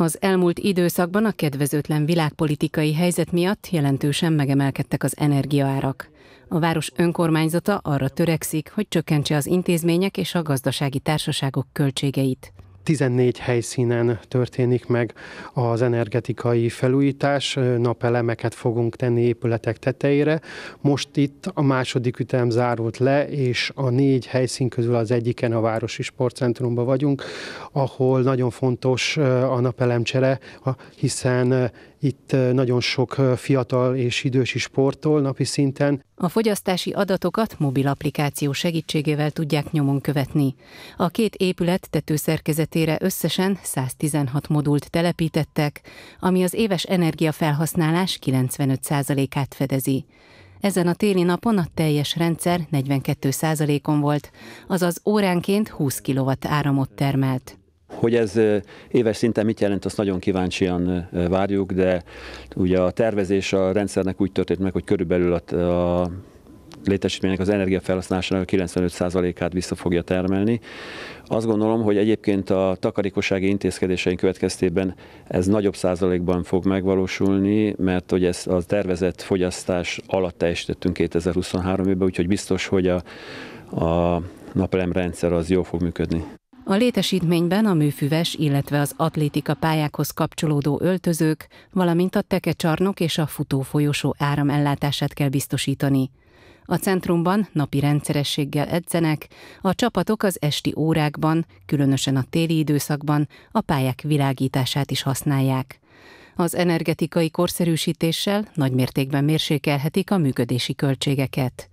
Az elmúlt időszakban a kedvezőtlen világpolitikai helyzet miatt jelentősen megemelkedtek az energiaárak. A város önkormányzata arra törekszik, hogy csökkentse az intézmények és a gazdasági társaságok költségeit. 14 helyszínen történik meg az energetikai felújítás, napelemeket fogunk tenni épületek tetejére. Most itt a második ütem zárult le, és a négy helyszín közül az egyiken a Városi Sportcentrumban vagyunk, ahol nagyon fontos eh, a napelemcsere, hiszen eh, itt eh, nagyon sok fiatal és idősi sportol napi szinten. A fogyasztási adatokat mobil applikáció segítségével tudják nyomon követni. A két épület tetőszerkezetében területére összesen 116 modult telepítettek, ami az éves energiafelhasználás 95%-át fedezi. Ezen a téli napon a teljes rendszer 42%-on volt, azaz óránként 20 kW áramot termelt. Hogy ez éves szinten mit jelent, azt nagyon kíváncsian várjuk, de ugye a tervezés a rendszernek úgy történt meg, hogy körülbelül a létesítménynek az energiafelhasználásának a 95%-át vissza fogja termelni. Azt gondolom, hogy egyébként a takarékossági intézkedéseink következtében ez nagyobb százalékban fog megvalósulni, mert hogy ez a tervezett fogyasztás alatt teljesítettünk 2023-ben, úgyhogy biztos, hogy a, a rendszer az jó fog működni. A létesítményben a műfüves, illetve az atlétika pályákhoz kapcsolódó öltözők, valamint a tekecsarnok és a futófolyosó áramellátását kell biztosítani. A centrumban napi rendszerességgel edzenek, a csapatok az esti órákban, különösen a téli időszakban a pályák világítását is használják. Az energetikai korszerűsítéssel nagymértékben mérsékelhetik a működési költségeket.